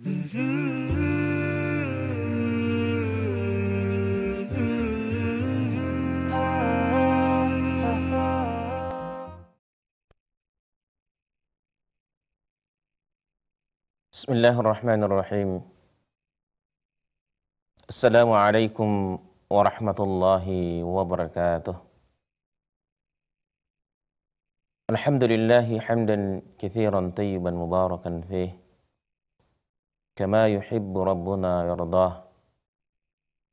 بسم الله الرحمن الرحيم السلام عليكم ورحمة الله وبركاته الحمد لله حمدا كثيرا طيبا مباركا فيه كما يحب ربنا يرضاه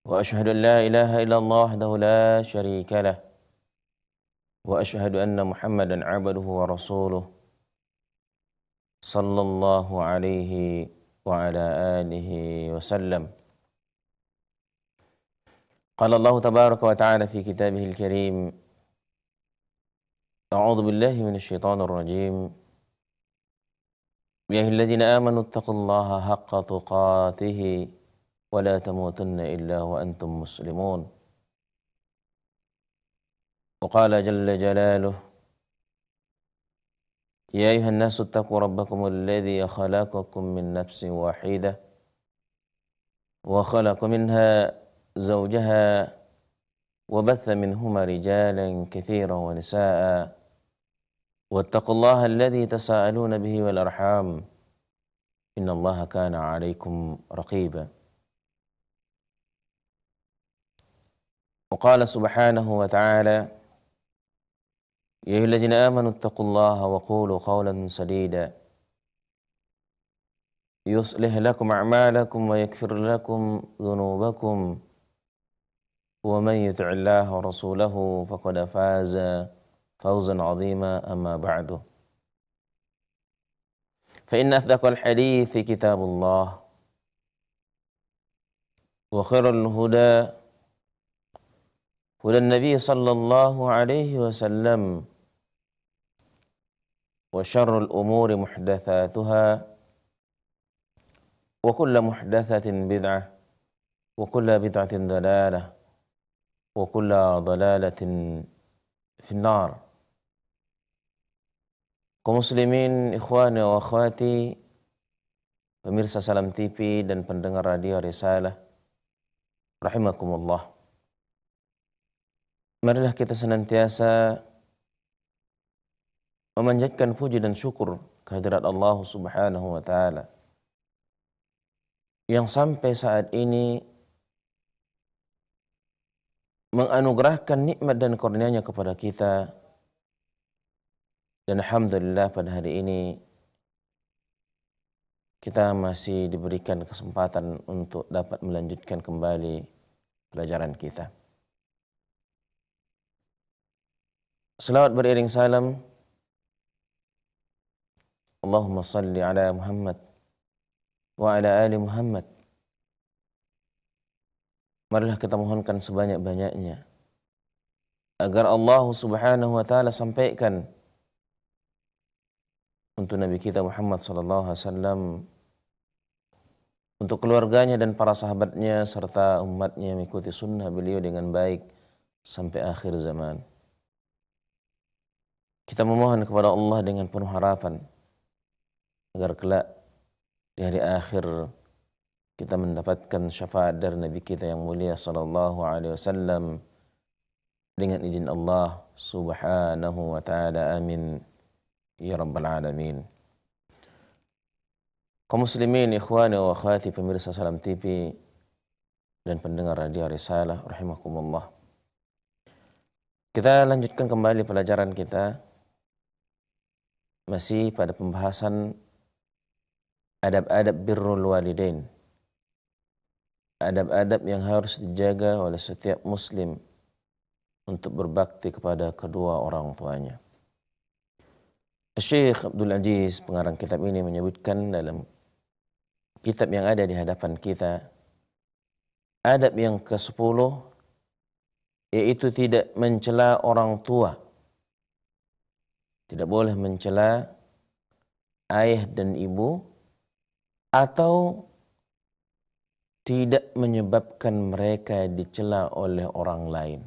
وأشهد أن لا إله إلا الله وحده لا شريك له وأشهد أن محمدا عبده ورسوله صلى الله عليه وعلى آله وسلم قال الله تبارك وتعالى في كتابه الكريم أعوذ بالله من الشيطان الرجيم يا أيها الذين آمنوا اتقوا الله حق تقاته ولا تموتن إلا وأنتم مسلمون وقال جل جلاله يا أيها الناس اتقوا ربكم الذي خلقكم من نفس واحدة وخلق منها زوجها وبث منهما رجالا كثيرا ونساء واتقوا الله الذي تساءلون به والأرحام إن الله كان عليكم رقيبا وقال سبحانه وتعالى يا أيها الذين آمنوا اتقوا الله وقولوا قولا سديدا يصلح لكم أعمالكم ويكفر لكم ذنوبكم ومن يطع الله ورسوله فقد فاز فوزا عظيما أما بعد فإن أصدق الحديث كتاب الله وخير الهدى هدى النبي صلى الله عليه وسلم وشر الأمور محدثاتها وكل محدثة بدعة وكل بدعة ضلالة وكل ضلالة في النار Kaum muslimin, ikhwani wa akhwati, pemirsa Salam TV dan pendengar radio Risalah, rahimakumullah. Marilah kita senantiasa memanjatkan puji dan syukur kehadirat Allah Subhanahu wa taala yang sampai saat ini menganugerahkan nikmat dan karunia-Nya kepada kita dan Alhamdulillah pada hari ini kita masih diberikan kesempatan untuk dapat melanjutkan kembali pelajaran kita. Selawat beriring salam. Allahumma salli ala Muhammad wa ala ali Muhammad. Marilah kita mohonkan sebanyak-banyaknya agar Allah Subhanahu wa taala sampaikan untuk Nabi kita Muhammad sallallahu alaihi wasallam untuk keluarganya dan para sahabatnya serta umatnya mengikuti sunnah beliau dengan baik sampai akhir zaman. Kita memohon kepada Allah dengan penuh harapan agar kelak di hari akhir kita mendapatkan syafaat dari Nabi kita yang mulia sallallahu alaihi wasallam dengan izin Allah subhanahu wa taala amin ya rabbal alamin kaum muslimin ikhwani wa akhwati pemirsa Salam TV dan pendengar radio Risalah rahimakumullah kita lanjutkan kembali pelajaran kita masih pada pembahasan adab-adab birrul walidain adab-adab yang harus dijaga oleh setiap muslim untuk berbakti kepada kedua orang tuanya. Syekh Abdul Aziz pengarang kitab ini menyebutkan dalam kitab yang ada di hadapan kita adab yang ke-10 yaitu tidak mencela orang tua. Tidak boleh mencela ayah dan ibu atau tidak menyebabkan mereka dicela oleh orang lain.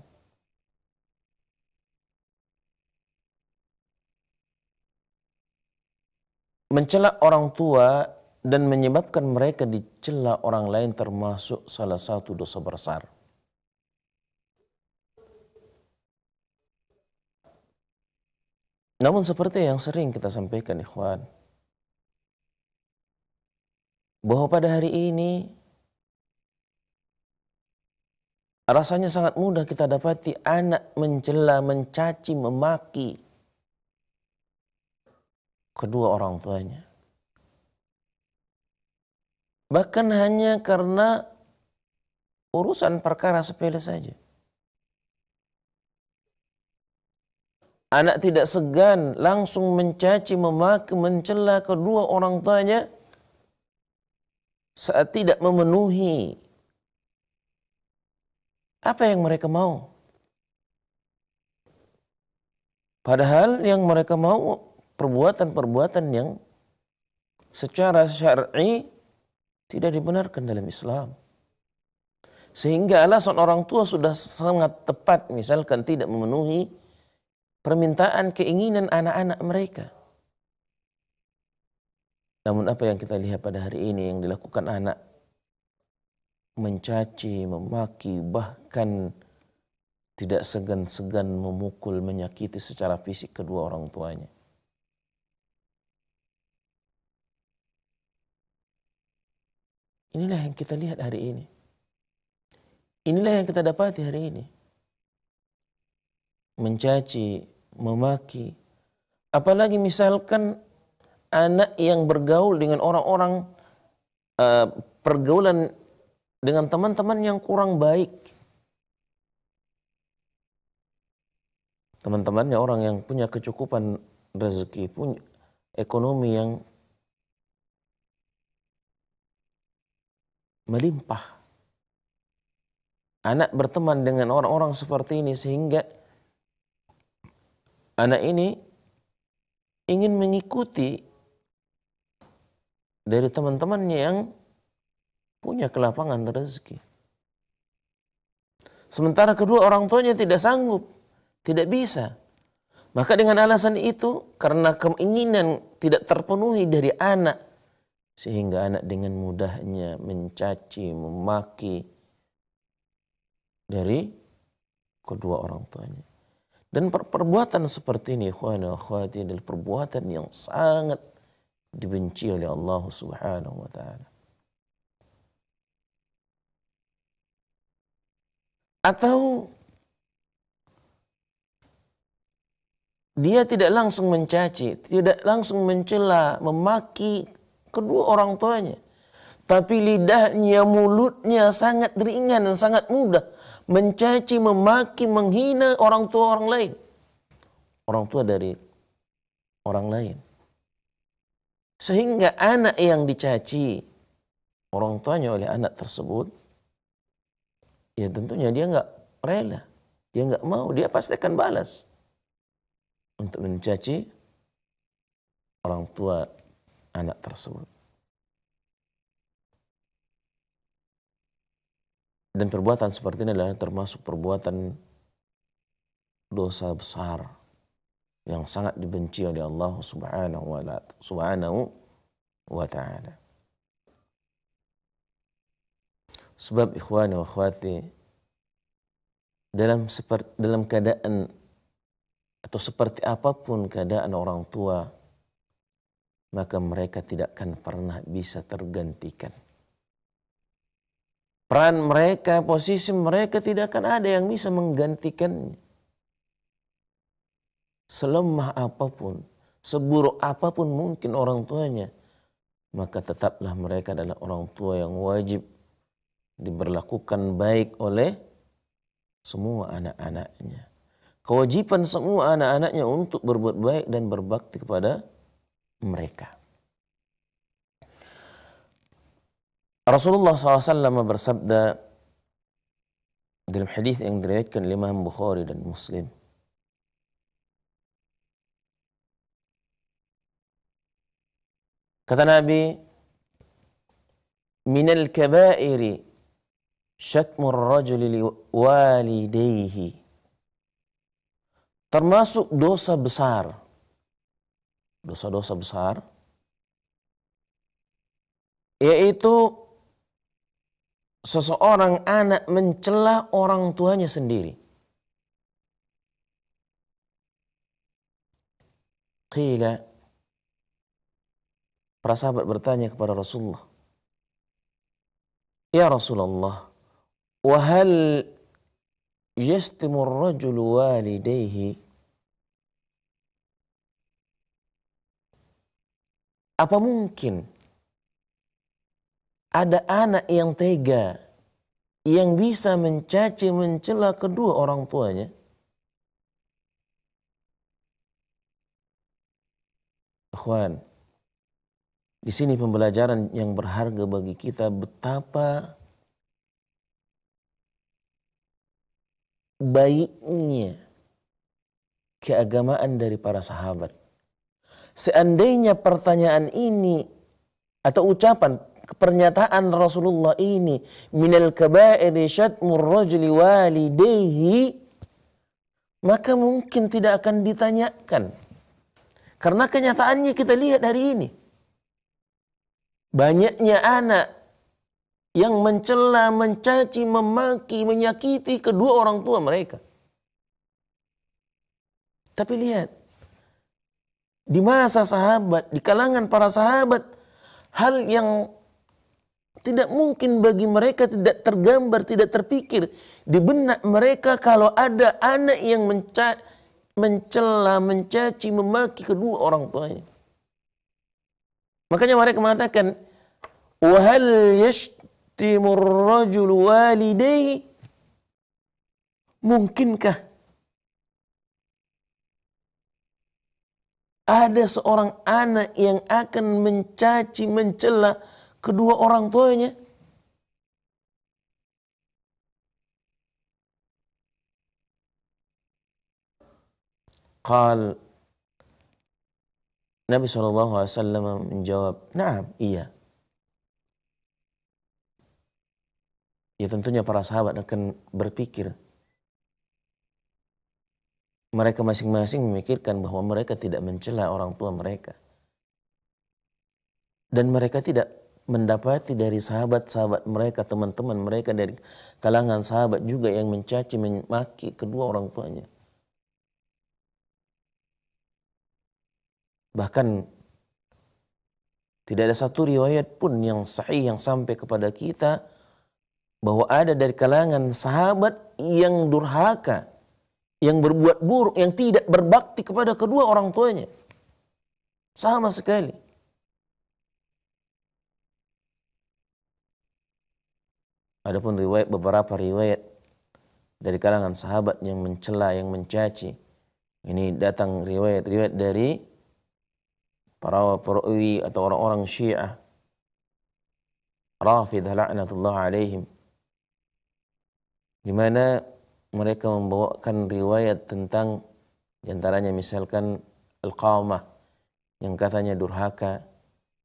mencela orang tua dan menyebabkan mereka dicela orang lain termasuk salah satu dosa besar. Namun seperti yang sering kita sampaikan ikhwan, bahwa pada hari ini rasanya sangat mudah kita dapati anak mencela, mencaci, memaki kedua orang tuanya. Bahkan hanya karena urusan perkara sepele saja. Anak tidak segan langsung mencaci, memaki, mencela kedua orang tuanya saat tidak memenuhi apa yang mereka mau. Padahal yang mereka mau perbuatan-perbuatan yang secara syar'i tidak dibenarkan dalam Islam. Sehingga alasan orang tua sudah sangat tepat misalkan tidak memenuhi permintaan keinginan anak-anak mereka. Namun apa yang kita lihat pada hari ini yang dilakukan anak mencaci, memaki, bahkan tidak segan-segan memukul, menyakiti secara fisik kedua orang tuanya. Inilah yang kita lihat hari ini. Inilah yang kita dapati hari ini. Mencaci, memaki. Apalagi misalkan anak yang bergaul dengan orang-orang uh, pergaulan dengan teman-teman yang kurang baik. Teman-temannya orang yang punya kecukupan rezeki, punya ekonomi yang melimpah. Anak berteman dengan orang-orang seperti ini sehingga anak ini ingin mengikuti dari teman-temannya yang punya kelapangan rezeki. Sementara kedua orang tuanya tidak sanggup, tidak bisa. Maka dengan alasan itu, karena keinginan tidak terpenuhi dari anak sehingga anak dengan mudahnya mencaci, memaki dari kedua orang tuanya. Dan per perbuatan seperti ini, ikhwan akhwati, adalah perbuatan yang sangat dibenci oleh Allah Subhanahu wa taala. Atau dia tidak langsung mencaci, tidak langsung mencela, memaki kedua orang tuanya. Tapi lidahnya, mulutnya sangat ringan dan sangat mudah. Mencaci, memaki, menghina orang tua orang lain. Orang tua dari orang lain. Sehingga anak yang dicaci orang tuanya oleh anak tersebut, ya tentunya dia nggak rela. Dia nggak mau, dia pasti akan balas. Untuk mencaci orang tua anak tersebut. Dan perbuatan seperti ini adalah termasuk perbuatan dosa besar yang sangat dibenci oleh Allah Subhanahu wa taala. Sebab ikhwani wa akhwati dalam seperti dalam keadaan atau seperti apapun keadaan orang tua maka mereka tidak akan pernah bisa tergantikan. Peran mereka, posisi mereka tidak akan ada yang bisa menggantikan. Selemah apapun, seburuk apapun mungkin orang tuanya, maka tetaplah mereka adalah orang tua yang wajib diberlakukan baik oleh semua anak-anaknya. Kewajiban semua anak-anaknya untuk berbuat baik dan berbakti kepada mereka. Rasulullah SAW bersabda dalam hadis yang diriwayatkan oleh Imam Bukhari dan Muslim. Kata Nabi, "Min al-kaba'iri syatmur rajuli liwalidayhi." Termasuk dosa besar dosa-dosa besar yaitu seseorang anak mencela orang tuanya sendiri. Qila Para sahabat bertanya kepada Rasulullah, "Ya Rasulullah, wahal yastimur rajul walidayhi?" Apa mungkin ada anak yang tega yang bisa mencaci mencela kedua orang tuanya? Ikhwan, di sini pembelajaran yang berharga bagi kita betapa baiknya keagamaan dari para sahabat seandainya pertanyaan ini atau ucapan pernyataan Rasulullah ini minal kabairi syatmur rajuli walidayhi maka mungkin tidak akan ditanyakan karena kenyataannya kita lihat hari ini banyaknya anak yang mencela, mencaci, memaki, menyakiti kedua orang tua mereka. Tapi lihat, di masa sahabat, di kalangan para sahabat, hal yang tidak mungkin bagi mereka tidak tergambar, tidak terpikir di benak mereka kalau ada anak yang menca mencela, mencaci, memaki kedua orang tuanya. Makanya mereka mengatakan, "Wahal yashtimur rajul walidayhi?" Mungkinkah ada seorang anak yang akan mencaci, mencela kedua orang tuanya. Qal Nabi SAW menjawab, nah iya. Ya tentunya para sahabat akan berpikir, mereka masing-masing memikirkan bahwa mereka tidak mencela orang tua mereka. Dan mereka tidak mendapati dari sahabat-sahabat mereka, teman-teman mereka dari kalangan sahabat juga yang mencaci, memaki kedua orang tuanya. Bahkan tidak ada satu riwayat pun yang sahih yang sampai kepada kita bahwa ada dari kalangan sahabat yang durhaka yang berbuat buruk, yang tidak berbakti kepada kedua orang tuanya. Sama sekali. Adapun riwayat beberapa riwayat dari kalangan sahabat yang mencela, yang mencaci. Ini datang riwayat-riwayat dari para perawi atau orang-orang Syiah. Rafidah la'natullah alaihim. Di mana mereka membawakan riwayat tentang diantaranya misalkan Al-Qawmah yang katanya durhaka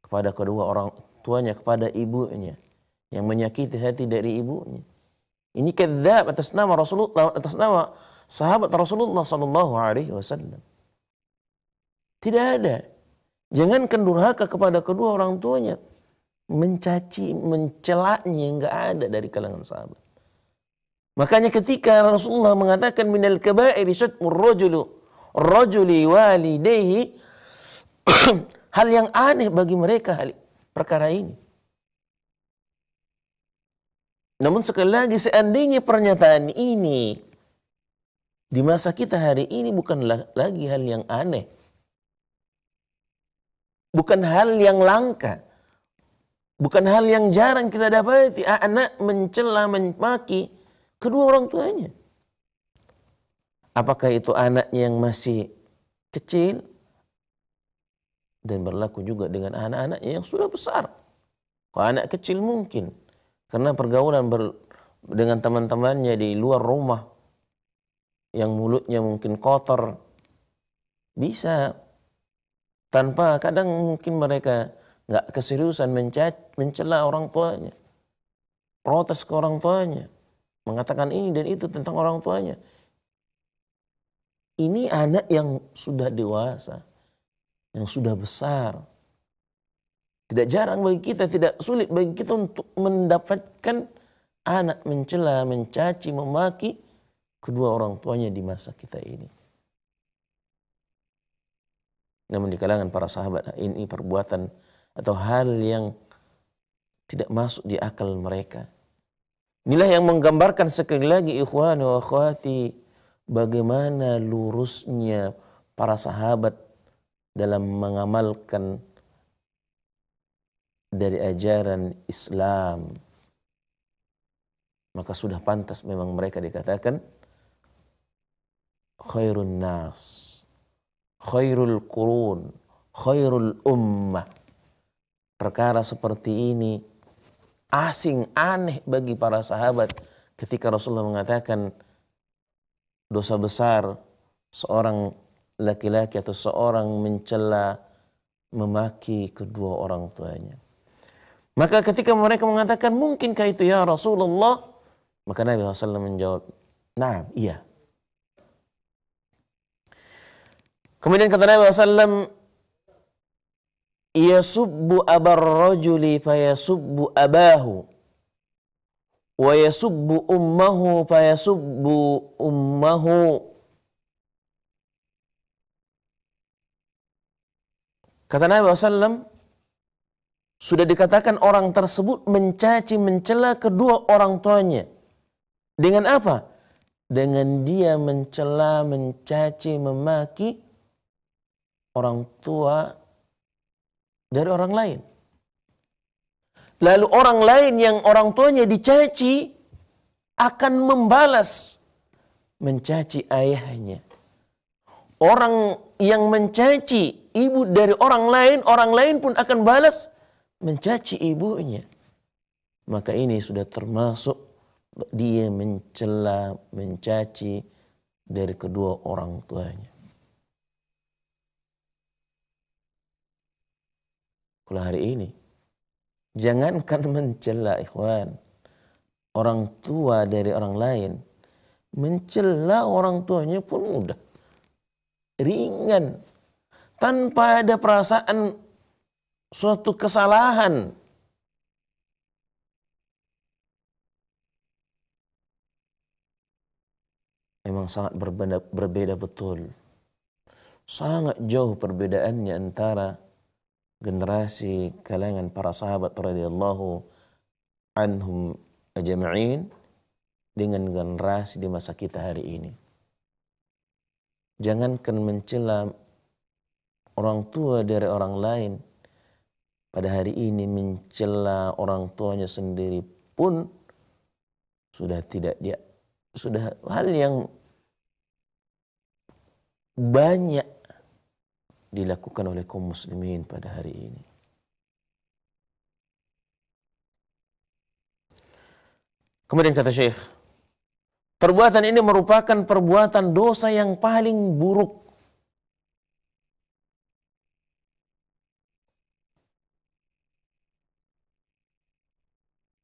kepada kedua orang tuanya, kepada ibunya. Yang menyakiti hati dari ibunya. Ini kezab atas nama Rasulullah, atas nama sahabat Rasulullah Sallallahu Alaihi Wasallam. Tidak ada. Jangan kendurhaka kepada kedua orang tuanya. Mencaci, mencelaknya nggak ada dari kalangan sahabat. Makanya ketika Rasulullah mengatakan minal kabairi syatmur rajulu rajuli walidayhi hal yang aneh bagi mereka hal perkara ini. Namun sekali lagi seandainya pernyataan ini di masa kita hari ini bukan lagi hal yang aneh. Bukan hal yang langka. Bukan hal yang jarang kita dapat anak mencela, memaki kedua orang tuanya. Apakah itu anaknya yang masih kecil dan berlaku juga dengan anak-anaknya yang sudah besar. Kalau anak kecil mungkin karena pergaulan ber, dengan teman-temannya di luar rumah yang mulutnya mungkin kotor bisa tanpa kadang mungkin mereka nggak keseriusan mencela orang tuanya protes ke orang tuanya mengatakan ini dan itu tentang orang tuanya. Ini anak yang sudah dewasa, yang sudah besar. Tidak jarang bagi kita, tidak sulit bagi kita untuk mendapatkan anak mencela, mencaci, memaki kedua orang tuanya di masa kita ini. Namun di kalangan para sahabat ini perbuatan atau hal yang tidak masuk di akal mereka Inilah yang menggambarkan sekali lagi ikhwan wa akhwati bagaimana lurusnya para sahabat dalam mengamalkan dari ajaran Islam. Maka sudah pantas memang mereka dikatakan khairun nas, khairul qurun, khairul ummah. Perkara seperti ini asing, aneh bagi para sahabat ketika Rasulullah mengatakan dosa besar seorang laki-laki atau seorang mencela memaki kedua orang tuanya. Maka ketika mereka mengatakan mungkinkah itu ya Rasulullah? Maka Nabi SAW menjawab, nah iya. Kemudian kata Nabi SAW, yasubbu abar rajuli fayasubbu abahu wa yasubbu ummahu fayasubbu ummahu Kata Nabi SAW, sudah dikatakan orang tersebut mencaci mencela kedua orang tuanya. Dengan apa? Dengan dia mencela, mencaci, memaki orang tua dari orang lain. Lalu orang lain yang orang tuanya dicaci akan membalas mencaci ayahnya. Orang yang mencaci ibu dari orang lain, orang lain pun akan balas mencaci ibunya. Maka ini sudah termasuk dia mencela, mencaci dari kedua orang tuanya. kalau hari ini. Jangankan mencela ikhwan. Orang tua dari orang lain. Mencela orang tuanya pun mudah. Ringan. Tanpa ada perasaan suatu kesalahan. Memang sangat berbeda, berbeda betul. Sangat jauh perbedaannya antara generasi kalangan para sahabat radhiyallahu anhum ajma'in dengan generasi di masa kita hari ini. Jangankan mencela orang tua dari orang lain, pada hari ini mencela orang tuanya sendiri pun sudah tidak dia sudah hal yang banyak dilakukan oleh kaum muslimin pada hari ini. Kemudian kata Syekh, perbuatan ini merupakan perbuatan dosa yang paling buruk.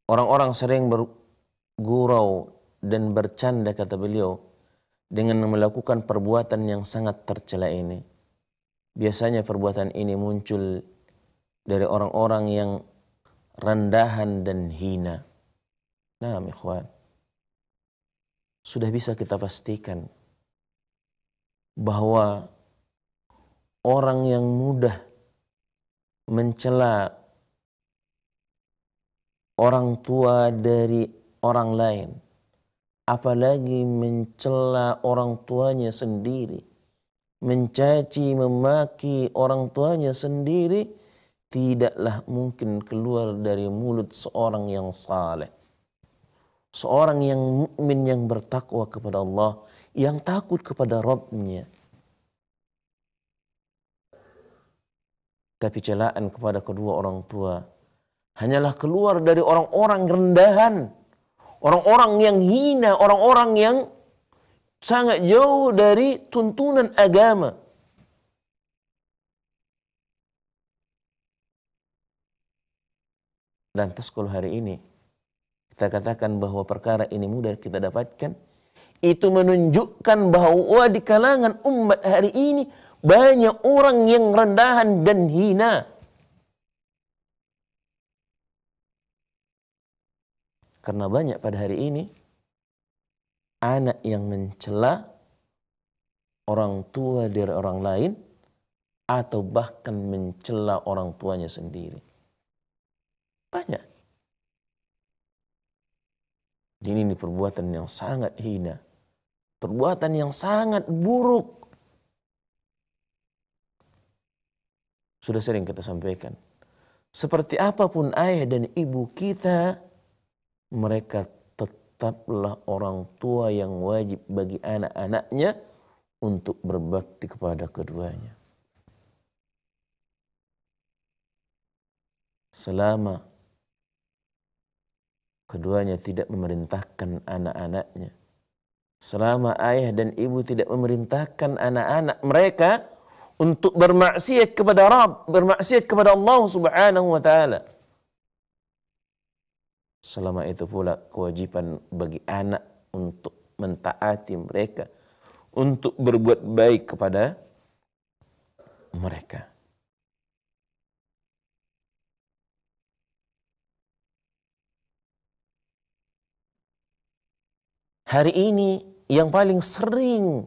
Orang-orang sering bergurau dan bercanda kata beliau dengan melakukan perbuatan yang sangat tercela ini biasanya perbuatan ini muncul dari orang-orang yang rendahan dan hina. Nah, ikhwan. Sudah bisa kita pastikan bahwa orang yang mudah mencela orang tua dari orang lain, apalagi mencela orang tuanya sendiri mencaci, memaki orang tuanya sendiri tidaklah mungkin keluar dari mulut seorang yang saleh. Seorang yang mukmin yang bertakwa kepada Allah, yang takut kepada Rabbnya. Tapi celaan kepada kedua orang tua hanyalah keluar dari orang-orang rendahan, orang-orang yang hina, orang-orang yang sangat jauh dari tuntunan agama. Lantas kalau hari ini kita katakan bahwa perkara ini mudah kita dapatkan, itu menunjukkan bahwa di kalangan umat hari ini banyak orang yang rendahan dan hina. Karena banyak pada hari ini anak yang mencela orang tua dari orang lain atau bahkan mencela orang tuanya sendiri. Banyak. Ini, ini perbuatan yang sangat hina. Perbuatan yang sangat buruk. Sudah sering kita sampaikan. Seperti apapun ayah dan ibu kita, mereka tetaplah orang tua yang wajib bagi anak-anaknya untuk berbakti kepada keduanya. Selama keduanya tidak memerintahkan anak-anaknya, selama ayah dan ibu tidak memerintahkan anak-anak mereka untuk bermaksiat kepada Rabb, bermaksiat kepada Allah Subhanahu wa taala Selama itu pula kewajiban bagi anak untuk mentaati mereka, untuk berbuat baik kepada mereka. Hari ini yang paling sering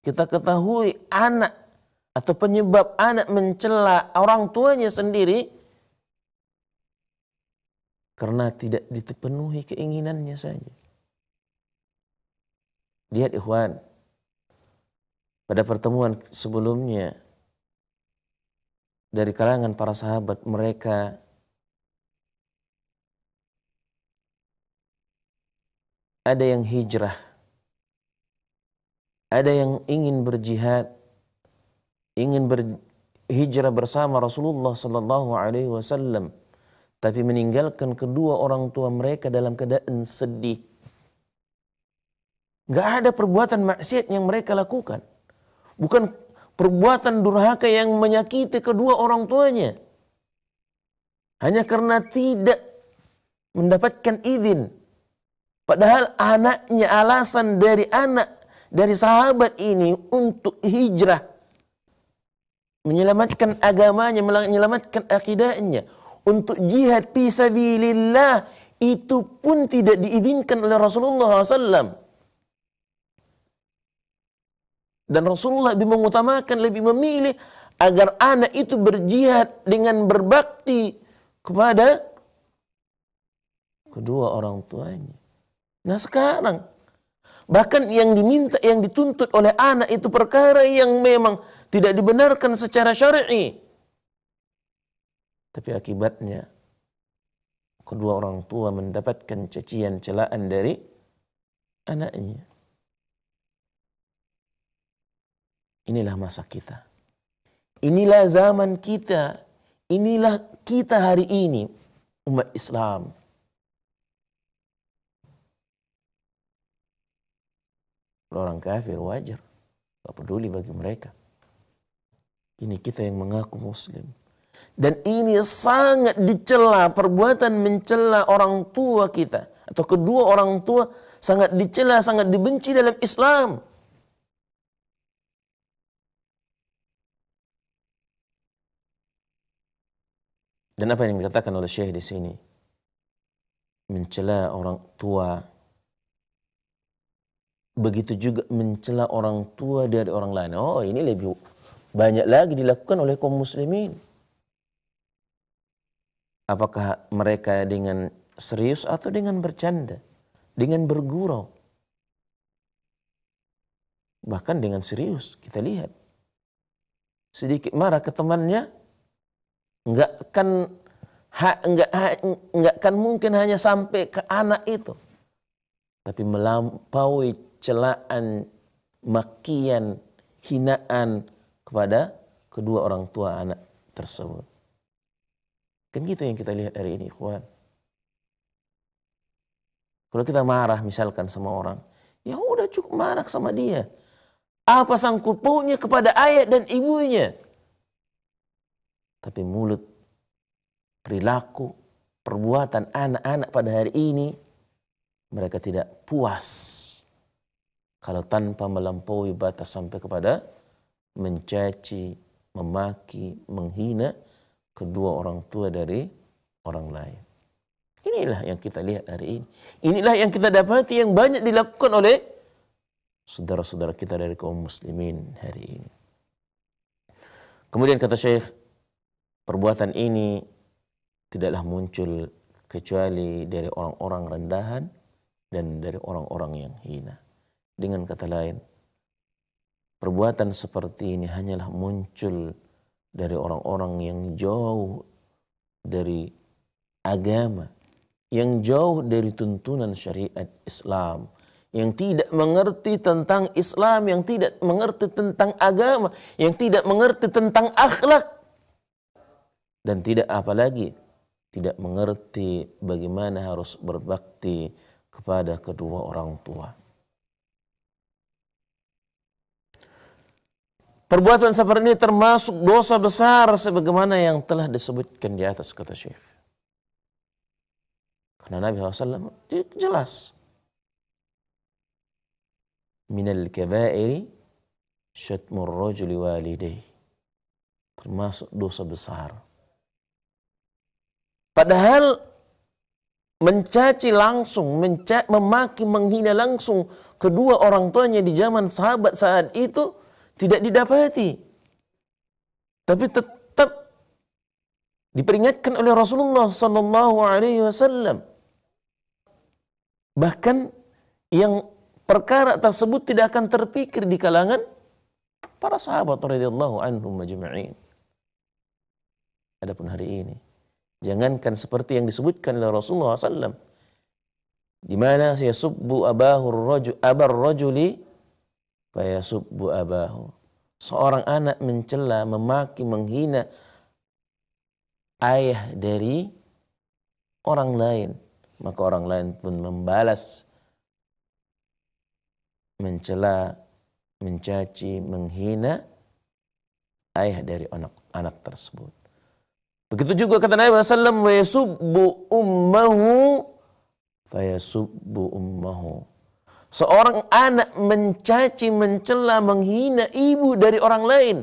kita ketahui anak atau penyebab anak mencela orang tuanya sendiri karena tidak dipenuhi keinginannya saja. Lihat ikhwan, pada pertemuan sebelumnya dari kalangan para sahabat mereka ada yang hijrah, ada yang ingin berjihad, ingin berhijrah bersama Rasulullah Sallallahu Alaihi Wasallam tapi meninggalkan kedua orang tua mereka dalam keadaan sedih. Gak ada perbuatan maksiat yang mereka lakukan. Bukan perbuatan durhaka yang menyakiti kedua orang tuanya. Hanya karena tidak mendapatkan izin. Padahal anaknya alasan dari anak dari sahabat ini untuk hijrah menyelamatkan agamanya, menyelamatkan akidahnya, untuk jihad fi sabilillah itu pun tidak diizinkan oleh Rasulullah SAW. Dan Rasulullah lebih mengutamakan, lebih memilih agar anak itu berjihad dengan berbakti kepada kedua orang tuanya. Nah sekarang, bahkan yang diminta, yang dituntut oleh anak itu perkara yang memang tidak dibenarkan secara syar'i. Tapi akibatnya kedua orang tua mendapatkan cacian celaan dari anaknya. Inilah masa kita. Inilah zaman kita. Inilah kita hari ini umat Islam. orang kafir wajar. Gak peduli bagi mereka. Ini kita yang mengaku muslim. Dan ini sangat dicela perbuatan mencela orang tua kita atau kedua orang tua sangat dicela, sangat dibenci dalam Islam. Dan apa yang dikatakan oleh Syekh di sini? Mencela orang tua. Begitu juga mencela orang tua dari orang lain. Oh, ini lebih banyak lagi dilakukan oleh kaum muslimin. Apakah mereka dengan serius atau dengan bercanda? Dengan bergurau? Bahkan dengan serius, kita lihat. Sedikit marah ke temannya, nggak kan ha, nggak nggak kan mungkin hanya sampai ke anak itu tapi melampaui celaan makian hinaan kepada kedua orang tua anak tersebut Kan gitu yang kita lihat hari ini, ikhwan. Kalau kita marah misalkan sama orang, ya udah cukup marah sama dia. Apa sangkut pautnya kepada ayah dan ibunya? Tapi mulut, perilaku, perbuatan anak-anak pada hari ini, mereka tidak puas kalau tanpa melampaui batas sampai kepada mencaci, memaki, menghina, kedua orang tua dari orang lain. Inilah yang kita lihat hari ini. Inilah yang kita dapati yang banyak dilakukan oleh saudara-saudara kita dari kaum muslimin hari ini. Kemudian kata Syekh, perbuatan ini tidaklah muncul kecuali dari orang-orang rendahan dan dari orang-orang yang hina. Dengan kata lain, perbuatan seperti ini hanyalah muncul dari orang-orang yang jauh dari agama, yang jauh dari tuntunan syariat Islam, yang tidak mengerti tentang Islam, yang tidak mengerti tentang agama, yang tidak mengerti tentang akhlak, dan tidak apalagi tidak mengerti bagaimana harus berbakti kepada kedua orang tua. Perbuatan seperti ini termasuk dosa besar sebagaimana yang telah disebutkan di atas kata Syekh. Karena Nabi SAW jelas. Minal kabairi syatmur rajuli walidayh. Termasuk dosa besar. Padahal mencaci langsung, memaki, menghina langsung kedua orang tuanya di zaman sahabat saat itu tidak didapati. Tapi tetap diperingatkan oleh Rasulullah sallallahu alaihi wasallam. Bahkan yang perkara tersebut tidak akan terpikir di kalangan para sahabat radhiyallahu anhum majma'in. Adapun hari ini, jangankan seperti yang disebutkan oleh Rasulullah SAW, di mana saya subu Abahur rajul abar rajuli fayasubbu abahu. Seorang anak mencela, memaki, menghina ayah dari orang lain, maka orang lain pun membalas mencela, mencaci, menghina ayah dari anak anak tersebut. Begitu juga kata Nabi SAW, wa ummahu fayasubbu ummahu Seorang anak mencaci, mencela, menghina ibu dari orang lain,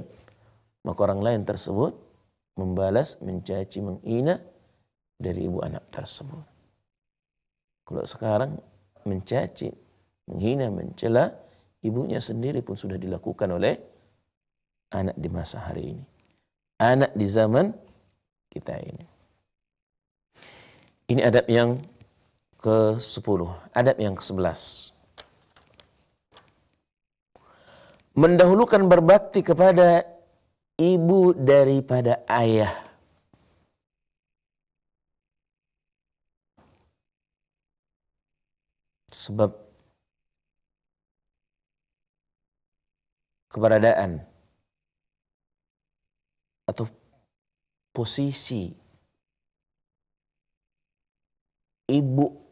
maka orang lain tersebut membalas mencaci, menghina dari ibu anak tersebut. Kalau sekarang mencaci, menghina, mencela ibunya sendiri pun sudah dilakukan oleh anak di masa hari ini. Anak di zaman kita ini. Ini adab yang ke-10, adab yang ke-11. mendahulukan berbakti kepada ibu daripada ayah. Sebab keberadaan atau posisi ibu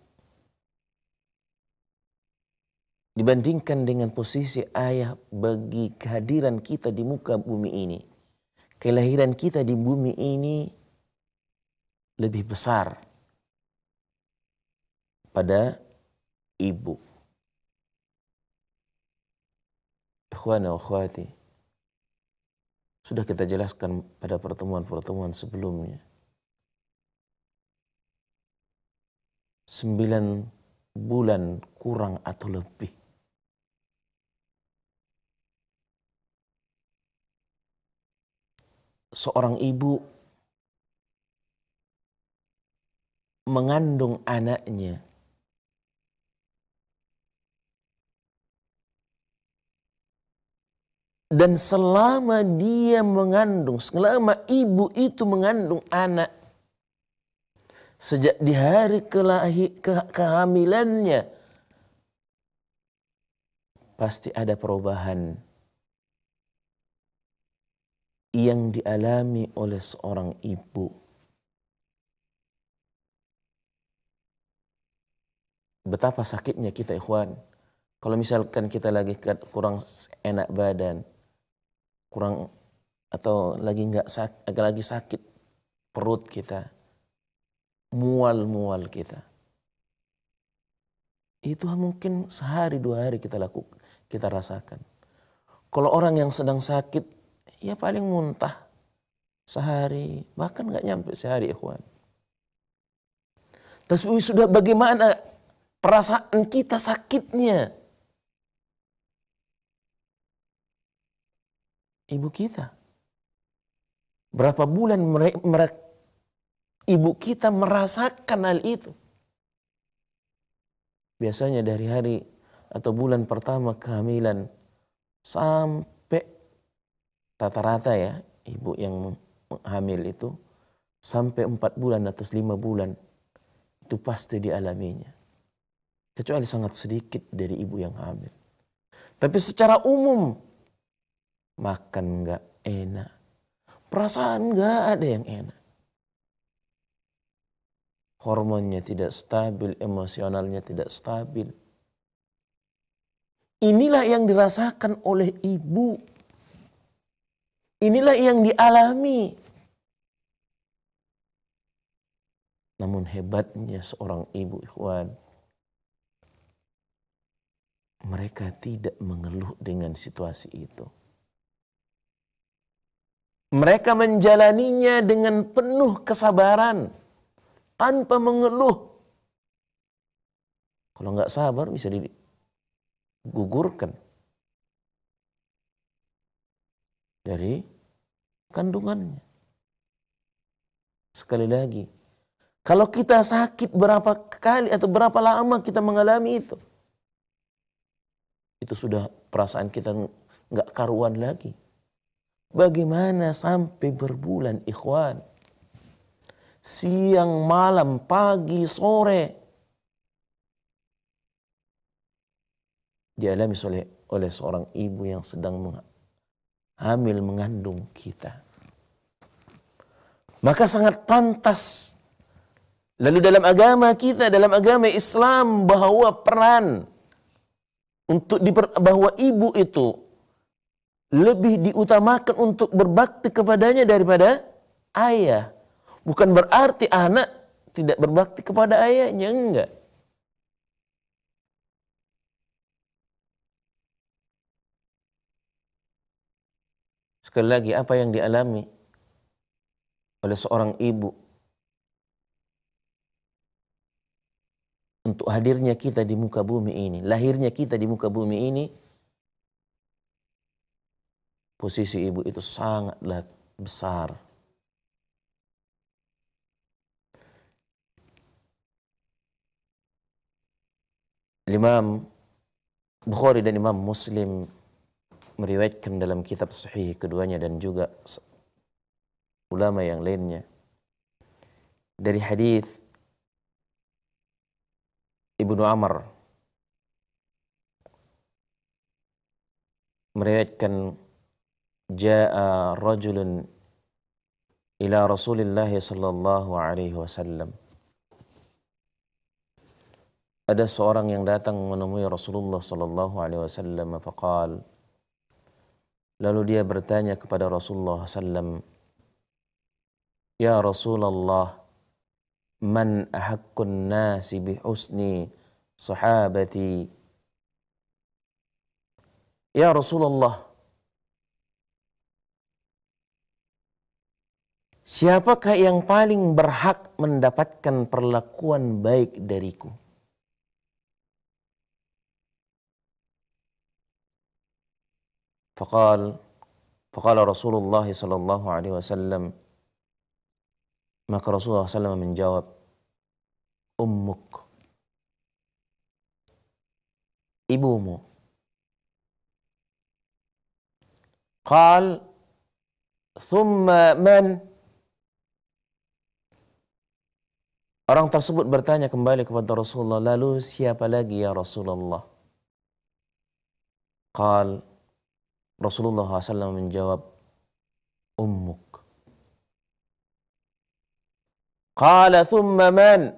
dibandingkan dengan posisi ayah bagi kehadiran kita di muka bumi ini. Kelahiran kita di bumi ini lebih besar pada ibu. Ikhwana khawati, Sudah kita jelaskan pada pertemuan-pertemuan sebelumnya. Sembilan bulan kurang atau lebih seorang ibu mengandung anaknya dan selama dia mengandung selama ibu itu mengandung anak sejak di hari kelahi, ke, kehamilannya pasti ada perubahan yang dialami oleh seorang ibu. Betapa sakitnya kita ikhwan. Kalau misalkan kita lagi kurang enak badan, kurang atau lagi nggak sakit, lagi sakit perut kita, mual-mual kita. Itu mungkin sehari dua hari kita lakukan, kita rasakan. Kalau orang yang sedang sakit ya paling muntah sehari, bahkan nggak nyampe sehari ikhwan. Tapi sudah bagaimana perasaan kita sakitnya. Ibu kita. Berapa bulan mereka, ibu kita merasakan hal itu. Biasanya dari hari atau bulan pertama kehamilan sampai rata-rata ya ibu yang hamil itu sampai 4 bulan atau lima bulan itu pasti dialaminya. Kecuali sangat sedikit dari ibu yang hamil. Tapi secara umum makan nggak enak. Perasaan nggak ada yang enak. Hormonnya tidak stabil, emosionalnya tidak stabil. Inilah yang dirasakan oleh ibu Inilah yang dialami. Namun hebatnya seorang ibu ikhwan. Mereka tidak mengeluh dengan situasi itu. Mereka menjalaninya dengan penuh kesabaran. Tanpa mengeluh. Kalau nggak sabar bisa digugurkan. dari kandungannya. Sekali lagi, kalau kita sakit berapa kali atau berapa lama kita mengalami itu, itu sudah perasaan kita nggak karuan lagi. Bagaimana sampai berbulan ikhwan? Siang, malam, pagi, sore, dialami oleh, oleh seorang ibu yang sedang mengalami hamil mengandung kita. Maka sangat pantas lalu dalam agama kita, dalam agama Islam bahwa peran untuk diper, bahwa ibu itu lebih diutamakan untuk berbakti kepadanya daripada ayah. Bukan berarti anak tidak berbakti kepada ayahnya, enggak. Sekali lagi apa yang dialami oleh seorang ibu untuk hadirnya kita di muka bumi ini, lahirnya kita di muka bumi ini, posisi ibu itu sangatlah besar. Imam Bukhari dan Imam Muslim meriwayatkan dalam kitab sahih keduanya dan juga ulama yang lainnya dari hadis Ibnu Amr meriwayatkan jaa rajulun ila Rasulillah sallallahu alaihi wasallam ada seorang yang datang menemui Rasulullah sallallahu alaihi wasallam faqala Lalu dia bertanya kepada Rasulullah SAW, Ya Rasulullah, man ahakkun nasi bihusni sahabati. Ya Rasulullah, siapakah yang paling berhak mendapatkan perlakuan baik dariku? فقال فقال رسول الله صلى الله عليه وسلم ما قال رسول الله صلى الله عليه وسلم من جواب أمك إبومو قال ثم من Orang tersebut bertanya kembali kepada Rasulullah, lalu siapa lagi ya Rasulullah? Qal, Rasulullah SAW menjawab, Ummuk. Qala thumma man?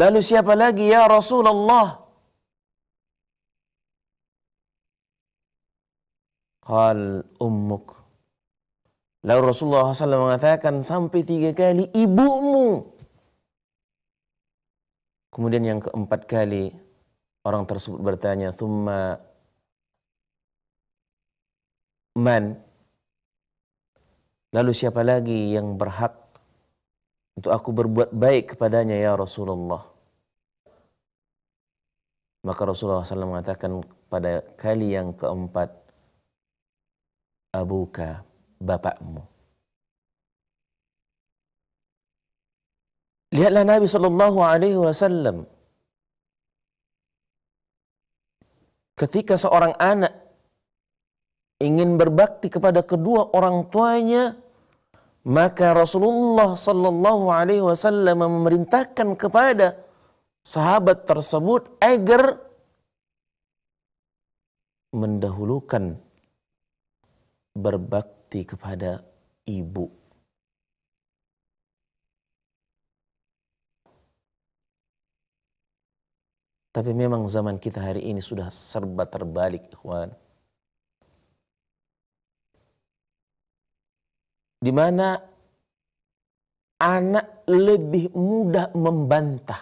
Lalu siapa lagi ya Rasulullah? Qal ummuk. Lalu Rasulullah SAW mengatakan sampai tiga kali ibumu. Kemudian yang keempat kali Orang tersebut bertanya, "Thumma man?" Lalu siapa lagi yang berhak untuk aku berbuat baik kepadanya ya Rasulullah? Maka Rasulullah SAW mengatakan pada kali yang keempat, Abuka, bapakmu. Lihatlah Nabi Shallallahu Alaihi Wasallam ketika seorang anak ingin berbakti kepada kedua orang tuanya, maka Rasulullah Shallallahu Alaihi Wasallam memerintahkan kepada sahabat tersebut agar mendahulukan berbakti kepada ibu Tapi memang zaman kita hari ini sudah serba terbalik, ikhwan. Di mana anak lebih mudah membantah.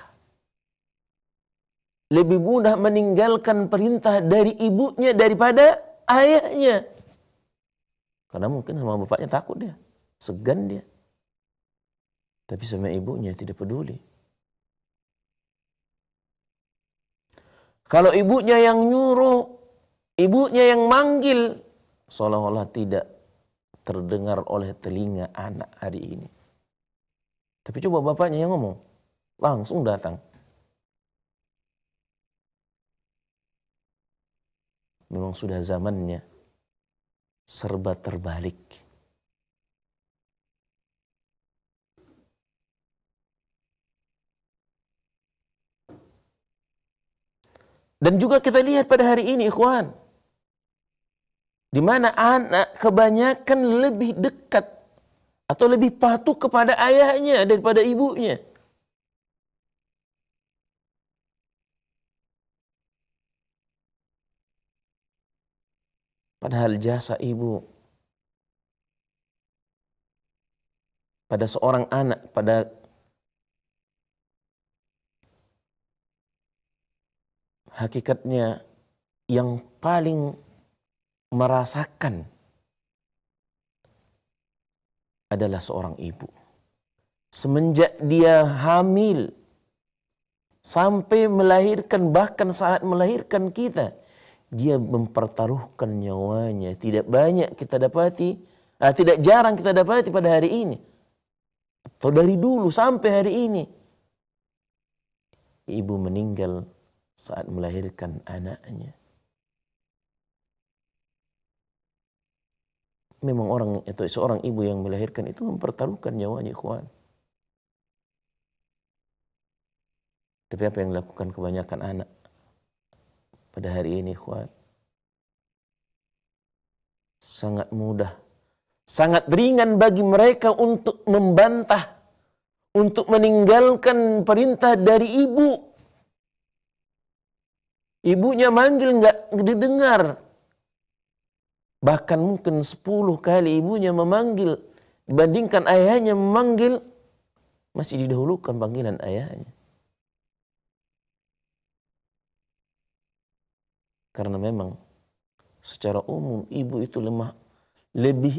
Lebih mudah meninggalkan perintah dari ibunya daripada ayahnya. Karena mungkin sama bapaknya takut dia, segan dia. Tapi sama ibunya tidak peduli. Kalau ibunya yang nyuruh, ibunya yang manggil, seolah-olah tidak terdengar oleh telinga anak hari ini. Tapi coba bapaknya yang ngomong, langsung datang. Memang sudah zamannya serba terbalik. Dan juga kita lihat pada hari ini ikhwan. Di mana anak kebanyakan lebih dekat atau lebih patuh kepada ayahnya daripada ibunya. Padahal jasa ibu pada seorang anak, pada hakikatnya yang paling merasakan adalah seorang ibu. Semenjak dia hamil sampai melahirkan bahkan saat melahirkan kita dia mempertaruhkan nyawanya tidak banyak kita dapati nah, tidak jarang kita dapati pada hari ini atau dari dulu sampai hari ini ibu meninggal saat melahirkan anaknya. Memang orang itu seorang ibu yang melahirkan itu mempertaruhkan nyawanya ikhwan. Tapi apa yang dilakukan kebanyakan anak pada hari ini ikhwan? Sangat mudah, sangat ringan bagi mereka untuk membantah, untuk meninggalkan perintah dari ibu Ibunya manggil nggak didengar. Bahkan mungkin 10 kali ibunya memanggil dibandingkan ayahnya memanggil masih didahulukan panggilan ayahnya. Karena memang secara umum ibu itu lemah lebih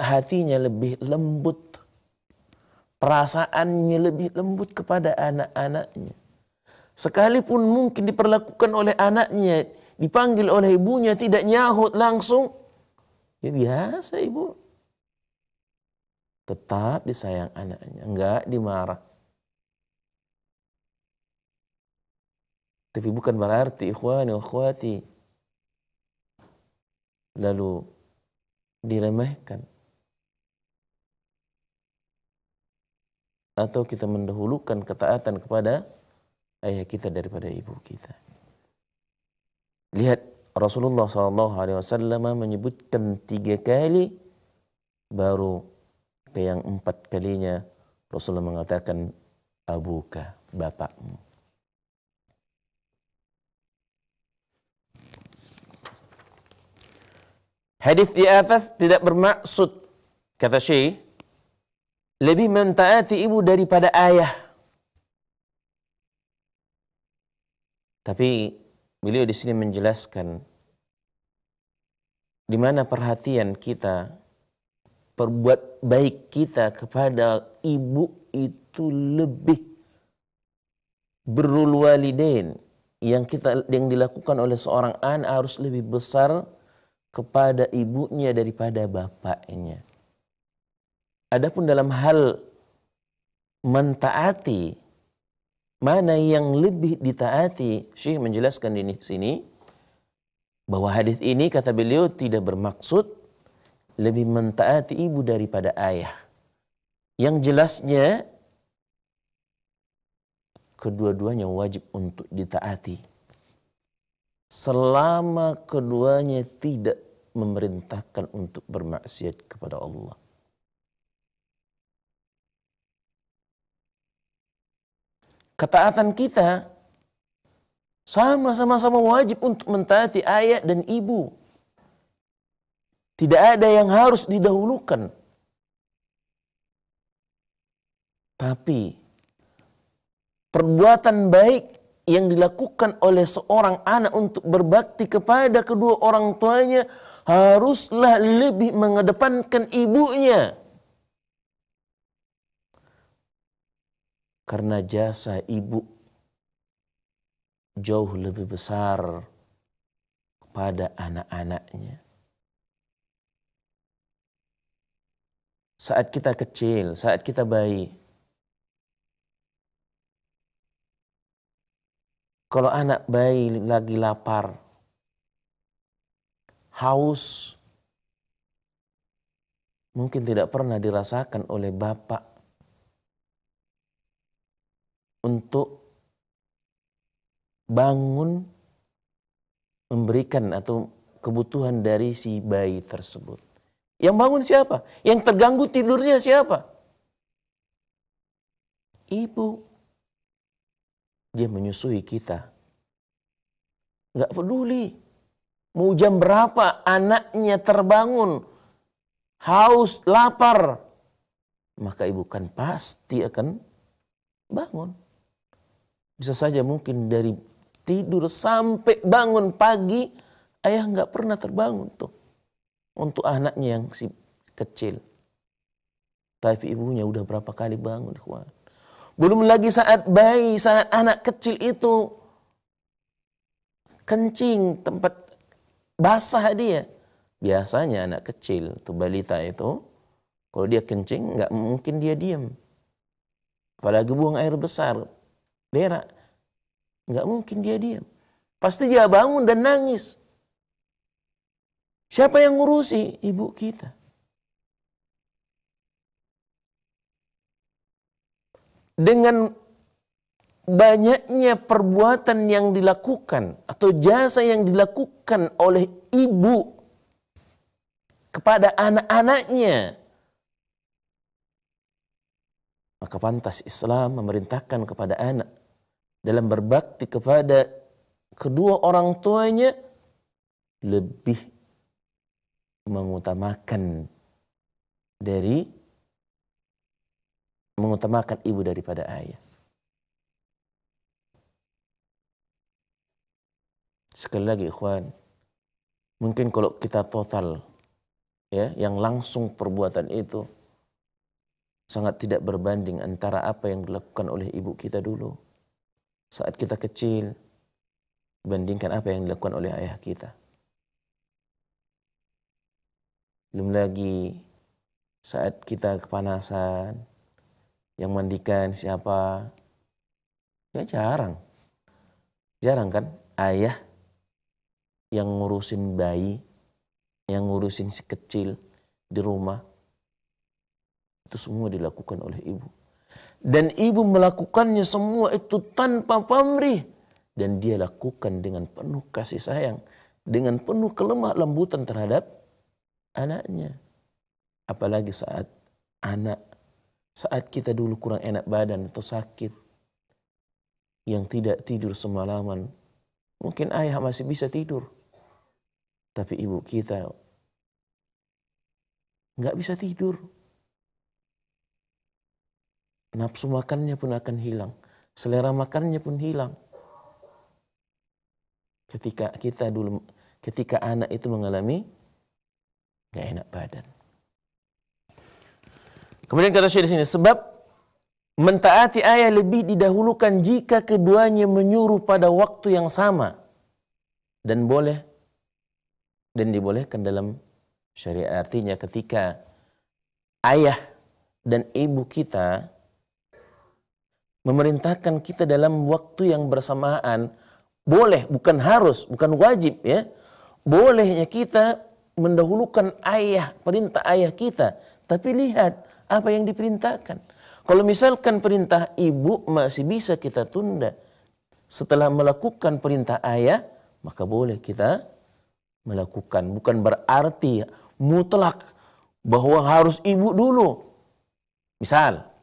hatinya lebih lembut perasaannya lebih lembut kepada anak-anaknya Sekalipun mungkin diperlakukan oleh anaknya, dipanggil oleh ibunya, tidak nyahut langsung. Ya biasa ibu. Tetap disayang anaknya, enggak dimarah. Tapi bukan berarti ikhwani wa akhwati lalu diremehkan atau kita mendahulukan ketaatan kepada ayah kita daripada ibu kita. Lihat Rasulullah SAW menyebutkan tiga kali baru ke yang empat kalinya Rasulullah mengatakan abuka bapakmu. Hadis di atas tidak bermaksud kata Syekh lebih mentaati ibu daripada ayah. Tapi beliau di sini menjelaskan di mana perhatian kita, perbuat baik kita kepada ibu itu lebih berul walidain yang kita yang dilakukan oleh seorang anak harus lebih besar kepada ibunya daripada bapaknya. Adapun dalam hal mentaati mana yang lebih ditaati? Syekh menjelaskan di sini bahwa hadis ini kata beliau tidak bermaksud lebih mentaati ibu daripada ayah. Yang jelasnya kedua-duanya wajib untuk ditaati. Selama keduanya tidak memerintahkan untuk bermaksiat kepada Allah. ketaatan kita sama-sama sama wajib untuk mentaati ayah dan ibu. Tidak ada yang harus didahulukan. Tapi perbuatan baik yang dilakukan oleh seorang anak untuk berbakti kepada kedua orang tuanya haruslah lebih mengedepankan ibunya karena jasa ibu jauh lebih besar kepada anak-anaknya. Saat kita kecil, saat kita bayi, kalau anak bayi lagi lapar, haus, mungkin tidak pernah dirasakan oleh bapak untuk bangun memberikan atau kebutuhan dari si bayi tersebut. Yang bangun siapa? Yang terganggu tidurnya siapa? Ibu. Dia menyusui kita. Gak peduli. Mau jam berapa anaknya terbangun. Haus, lapar. Maka ibu kan pasti akan bangun. Bisa saja mungkin dari tidur sampai bangun pagi ayah nggak pernah terbangun tuh untuk anaknya yang si kecil. Tapi ibunya udah berapa kali bangun, ikhwan. Belum lagi saat bayi, saat anak kecil itu kencing tempat basah dia. Biasanya anak kecil, tuh balita itu, kalau dia kencing nggak mungkin dia diam. Apalagi buang air besar, berak. Nggak mungkin dia diam. Pasti dia bangun dan nangis. Siapa yang ngurusi? Ibu kita. Dengan banyaknya perbuatan yang dilakukan atau jasa yang dilakukan oleh ibu kepada anak-anaknya, maka pantas Islam memerintahkan kepada anak dalam berbakti kepada kedua orang tuanya lebih mengutamakan dari mengutamakan ibu daripada ayah. Sekali lagi ikhwan, mungkin kalau kita total ya yang langsung perbuatan itu sangat tidak berbanding antara apa yang dilakukan oleh ibu kita dulu saat kita kecil bandingkan apa yang dilakukan oleh ayah kita. Belum lagi saat kita kepanasan, yang mandikan siapa? Ya jarang. Jarang kan ayah yang ngurusin bayi, yang ngurusin si kecil di rumah. Itu semua dilakukan oleh ibu. Dan ibu melakukannya semua itu tanpa pamrih. Dan dia lakukan dengan penuh kasih sayang. Dengan penuh kelemah lembutan terhadap anaknya. Apalagi saat anak, saat kita dulu kurang enak badan atau sakit. Yang tidak tidur semalaman. Mungkin ayah masih bisa tidur. Tapi ibu kita nggak bisa tidur Nafsu makannya pun akan hilang. Selera makannya pun hilang. Ketika kita dulu, ketika anak itu mengalami gak enak badan. Kemudian kata saya di sini, sebab mentaati ayah lebih didahulukan jika keduanya menyuruh pada waktu yang sama dan boleh dan dibolehkan dalam syariat artinya ketika ayah dan ibu kita memerintahkan kita dalam waktu yang bersamaan boleh bukan harus bukan wajib ya bolehnya kita mendahulukan ayah perintah ayah kita tapi lihat apa yang diperintahkan kalau misalkan perintah ibu masih bisa kita tunda setelah melakukan perintah ayah maka boleh kita melakukan bukan berarti mutlak bahwa harus ibu dulu misal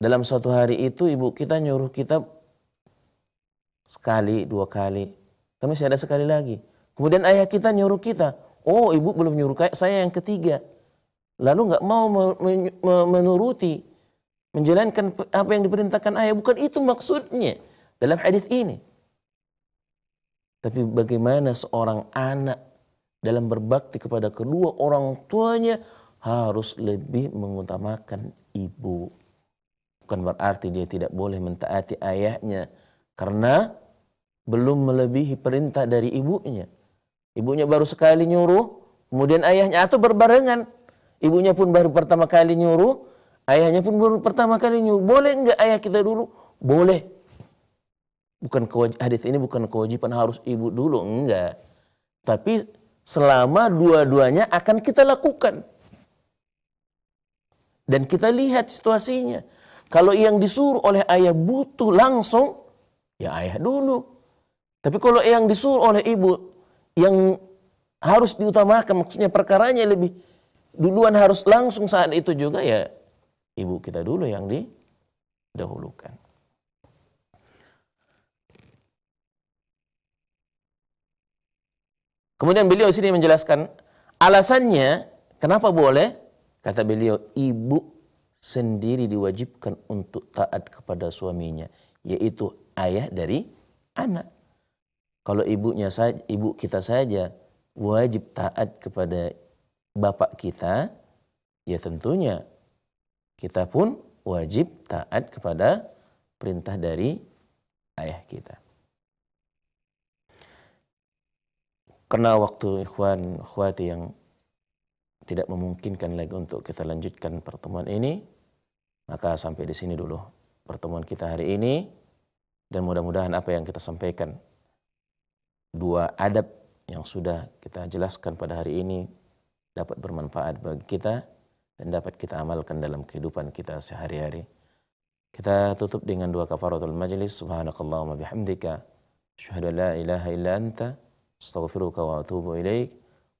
dalam suatu hari itu ibu kita nyuruh kita sekali, dua kali. Tapi saya ada sekali lagi. Kemudian ayah kita nyuruh kita. Oh ibu belum nyuruh saya yang ketiga. Lalu nggak mau menuruti, menjalankan apa yang diperintahkan ayah. Bukan itu maksudnya dalam hadis ini. Tapi bagaimana seorang anak dalam berbakti kepada kedua orang tuanya harus lebih mengutamakan ibu bukan berarti dia tidak boleh mentaati ayahnya karena belum melebihi perintah dari ibunya. Ibunya baru sekali nyuruh, kemudian ayahnya atau berbarengan. Ibunya pun baru pertama kali nyuruh, ayahnya pun baru pertama kali nyuruh. Boleh enggak ayah kita dulu? Boleh. Bukan hadis ini bukan kewajiban harus ibu dulu, enggak. Tapi selama dua-duanya akan kita lakukan. Dan kita lihat situasinya kalau yang disuruh oleh ayah butuh langsung, ya ayah dulu. Tapi kalau yang disuruh oleh ibu, yang harus diutamakan, maksudnya perkaranya lebih duluan harus langsung saat itu juga ya ibu kita dulu yang didahulukan. Kemudian beliau sini menjelaskan alasannya kenapa boleh kata beliau ibu sendiri diwajibkan untuk taat kepada suaminya, yaitu ayah dari anak. Kalau ibunya saja, ibu kita saja wajib taat kepada bapak kita, ya tentunya kita pun wajib taat kepada perintah dari ayah kita. Karena waktu ikhwan ikhwati yang tidak memungkinkan lagi untuk kita lanjutkan pertemuan ini, maka sampai di sini dulu pertemuan kita hari ini dan mudah-mudahan apa yang kita sampaikan dua adab yang sudah kita jelaskan pada hari ini dapat bermanfaat bagi kita dan dapat kita amalkan dalam kehidupan kita sehari-hari. Kita tutup dengan dua kafaratul majlis. Subhanakallahumma bihamdika. Asyhadu la ilaha illa anta. Astaghfiruka wa atubu ilaik.